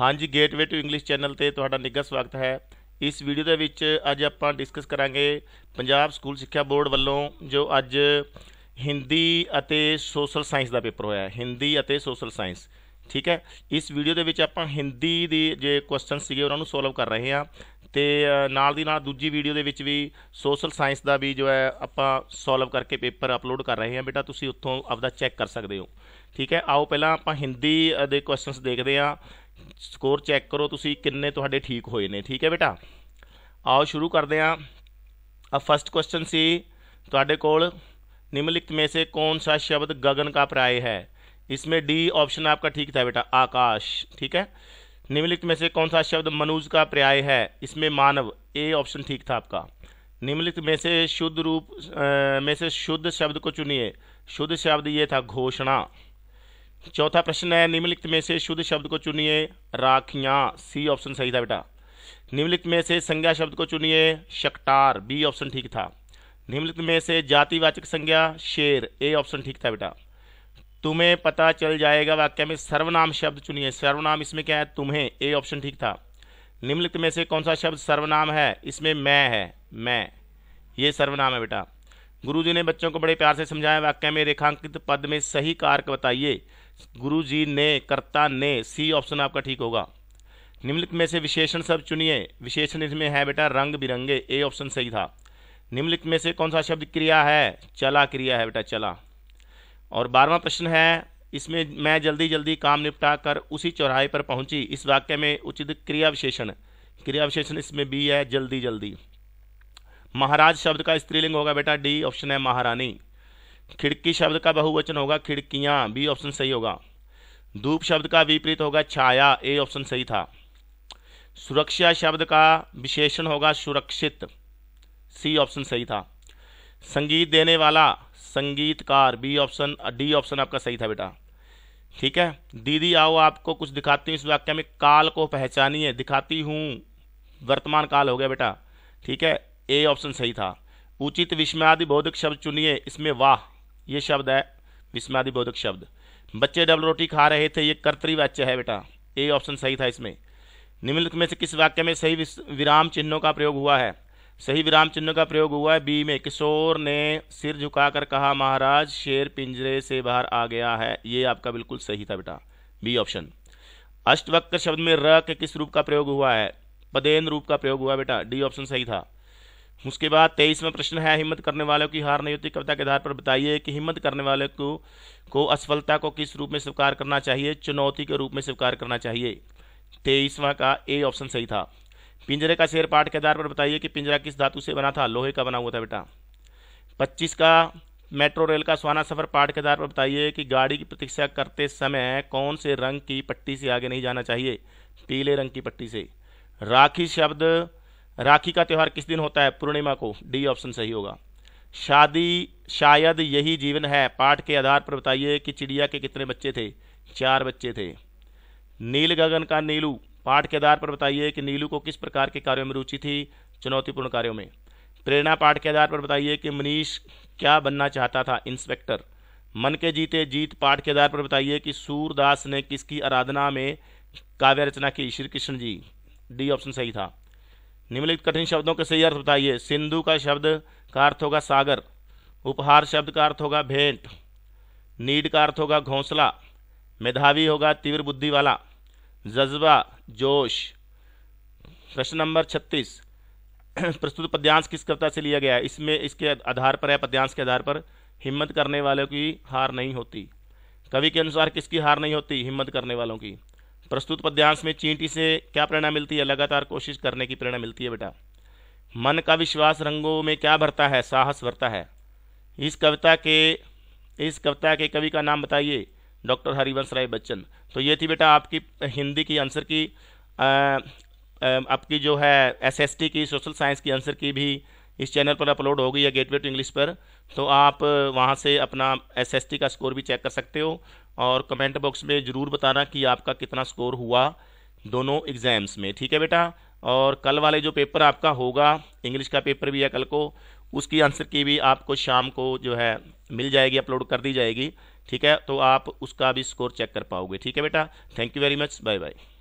ਹਾਂਜੀ gateway to English channel ਤੇ ਤੁਹਾਡਾ ਨਿੱਘਾ ਸਵਾਗਤ ਹੈ ਇਸ ਵੀਡੀਓ ਦੇ ਵਿੱਚ ਅੱਜ ਆਪਾਂ ਡਿਸਕਸ ਕਰਾਂਗੇ ਪੰਜਾਬ ਸਕੂਲ ਸਿੱਖਿਆ ਬੋਰਡ ਵੱਲੋਂ ਜੋ ਅੱਜ ਹਿੰਦੀ ਅਤੇ ਸੋਸ਼ਲ ਸਾਇੰਸ ਦਾ ਪੇਪਰ ਹੋਇਆ ਹੈ ਹਿੰਦੀ ਅਤੇ ਸੋਸ਼ਲ ਸਾਇੰਸ ਠੀਕ ਹੈ ਇਸ ਵੀਡੀਓ ਦੇ ਵਿੱਚ ਆਪਾਂ ਹਿੰਦੀ ਦੇ ਜੇ ਕੁਐਸਚਨ ਸੀਗੇ ਉਹਨਾਂ ਨੂੰ ਸੋਲਵ ਕਰ ਰਹੇ ਹਾਂ ਤੇ ਨਾਲ ਦੀ ਨਾਲ ਦੂਜੀ ਵੀਡੀਓ ਦੇ ਵਿੱਚ ਵੀ ਸੋਸ਼ਲ ਸਾਇੰਸ ਦਾ ਵੀ ਜੋ ਹੈ ਆਪਾਂ ਸੋਲਵ ਕਰਕੇ ਪੇਪਰ ਅਪਲੋਡ ਕਰ ਰਹੇ ਹਾਂ ਬੇਟਾ ਤੁਸੀਂ ਉੱਥੋਂ ਆਪਦਾ ਚੈੱਕ ਕਰ ਸਕਦੇ ਹੋ ਠੀਕ ਹੈ ਆਓ ਪਹਿਲਾਂ ਆਪਾਂ ਹਿੰਦੀ ਦੇ ਕੁਐਸਚਨਸ ਦੇਖਦੇ ਹਾਂ स्कोर चैक करो तुम किन्ने ठीक होए ने ठीक है बेटा आओ शुरू करते हैं ਹਾਂ क्वेश्चन ਫਸਟ ਕੁਐਸਚਨ ਸੀ ਤੁਹਾਡੇ निम्नलिखित में से कौन सा शब्द गगन का प्राय है इसमें डी ऑप्शन आपका ठीक था बेटा आकाश ठीक है निम्नलिखित में से कौन सा शब्द मनुज का पर्याय है इसमें मानव ए ऑप्शन ठीक था आपका निम्नलिखित में से शुद्ध रूप आ, में से शुद्ध शब्द को चुनिए शुद्ध शब्द ये था घोषणा चौथा प्रश्न है निम्नलिखित में से शुद्ध शब्द को चुनिए राखियाँ सी ऑप्शन सही था बेटा निम्नलिखित में से संज्ञा शब्द को चुनिए शक्टार बी ऑप्शन ठीक था निम्नलिखित में से जातिवाचक संज्ञा शेर ए ऑप्शन ठीक था बेटा तुम्हें पता चल जाएगा वाक्य में सर्वनाम शब्द चुनिए सर्वनाम इसमें क्या है तुम्हें ए ऑप्शन ठीक था निम्नलिखित में से कौन सा शब्द सर्वनाम है इसमें मैं है मैं ये सर्वनाम है बेटा गुरुजी ने बच्चों को बड़े प्यार से समझाया वाक्य में रेखांकित पद में सही कारक बताइए गुरु जी ने कर्ता ने सी ऑप्शन आपका ठीक होगा निम्नलिखित में से विशेषण शब्द चुनिए विशेषण इसमें है बेटा रंग बिरंगे ए ऑप्शन सही था निम्नलिखित में से कौन सा शब्द क्रिया है चला क्रिया है बेटा चला और बारहवा प्रश्न है इसमें मैं जल्दी जल्दी काम निपटा कर उसी चौराहे पर पहुंची इस वाक्य में उचित क्रिया विशेषण क्रिया विशेषण इसमें बी है जल्दी जल्दी महाराज शब्द का स्त्रीलिंग होगा बेटा डी ऑप्शन है महारानी खिड़की शब्द का बहुवचन होगा खिड़कियाँ बी ऑप्शन सही होगा धूप शब्द का विपरीत होगा छाया ए ऑप्शन सही था सुरक्षा शब्द का विशेषण होगा सुरक्षित सी ऑप्शन सही था संगीत देने वाला संगीतकार बी ऑप्शन डी ऑप्शन आपका सही था बेटा ठीक है दीदी आओ आपको कुछ दिखाती हूँ इस वाक्य में काल को पहचानिए दिखाती हूँ वर्तमान काल हो गया बेटा ठीक है ए ऑप्शन सही था उचित विस्मयादि बौद्धिक शब्द चुनिए इसमें वाह ये शब्द है विस्मादि बोधक शब्द बच्चे डबल रोटी खा रहे थे ये कर्तरीवाच्य है बेटा ए ऑप्शन सही था इसमें निम्नलिखित में से किस वाक्य में सही विराम चिन्हों का प्रयोग हुआ है सही विराम चिन्हों का प्रयोग हुआ है बी में किशोर ने सिर झुकाकर कहा महाराज शेर पिंजरे से बाहर आ गया है ये आपका बिल्कुल सही था बेटा बी ऑप्शन अष्टवक्र शब्द में र के किस रूप का प्रयोग हुआ है पदेन रूप का प्रयोग हुआ बेटा डी ऑप्शन सही था उसके बाद तेईसवा प्रश्न है हिम्मत करने वालों की हार नहीं होती कविता के आधार पर बताइए कि हिम्मत करने वाले को को असफलता को किस रूप में स्वीकार करना चाहिए चुनौती के रूप में स्वीकार करना चाहिए तेईसवां का ए ऑप्शन सही था पिंजरे का शेर पाठ के आधार पर बताइए कि पिंजरा किस धातु से बना था लोहे का बना हुआ था बेटा पच्चीस का मेट्रो रेल का सुहाना सफर पाठ के आधार पर बताइए कि गाड़ी की प्रतीक्षा करते समय कौन से रंग की पट्टी से आगे नहीं जाना चाहिए पीले रंग की पट्टी से राखी शब्द राखी का त्यौहार किस दिन होता है पूर्णिमा को डी ऑप्शन सही होगा शादी शायद यही जीवन है पाठ के आधार पर बताइए कि चिड़िया के कितने बच्चे थे चार बच्चे थे नील गगन का नीलू पाठ के आधार पर बताइए कि नीलू को किस प्रकार के कार्यों में रुचि थी चुनौतीपूर्ण कार्यों में प्रेरणा पाठ के आधार पर बताइए कि मनीष क्या बनना चाहता था इंस्पेक्टर मन के जीते जीत पाठ के आधार पर बताइए कि सूरदास ने किसकी आराधना में काव्य रचना की श्री कृष्ण जी डी ऑप्शन सही था निम्नलिखित कठिन शब्दों के सही अर्थ बताइए सिंधु का शब्द का अर्थ होगा सागर उपहार शब्द का अर्थ होगा भेंट नीड का अर्थ होगा घोंसला मेधावी होगा तीव्र बुद्धि वाला जज्बा जोश प्रश्न नंबर छत्तीस प्रस्तुत पद्यांश किस कविता से लिया गया है इसमें इसके आधार पर या पद्यांश के आधार पर हिम्मत करने वालों की हार नहीं होती कवि के अनुसार किसकी हार नहीं होती हिम्मत करने वालों की प्रस्तुत पद्यांश में चींटी से क्या प्रेरणा मिलती है लगातार कोशिश करने की प्रेरणा मिलती है बेटा मन का विश्वास रंगों में क्या भरता है साहस भरता है इस कविता के इस कविता के कवि का नाम बताइए डॉक्टर हरिवंश राय बच्चन तो ये थी बेटा आपकी हिंदी की आंसर की आ, आ, आपकी जो है एसएसटी की सोशल साइंस की आंसर की भी इस चैनल पर अपलोड होगी या गेटवे टू इंग्लिश पर तो आप वहाँ से अपना एसएसटी का स्कोर भी चेक कर सकते हो और कमेंट बॉक्स में ज़रूर बताना कि आपका कितना स्कोर हुआ दोनों एग्ज़ाम्स में ठीक है बेटा और कल वाले जो पेपर आपका होगा इंग्लिश का पेपर भी है कल को उसकी आंसर की भी आपको शाम को जो है मिल जाएगी अपलोड कर दी जाएगी ठीक है तो आप उसका भी स्कोर चेक कर पाओगे ठीक है बेटा thank you very much bye bye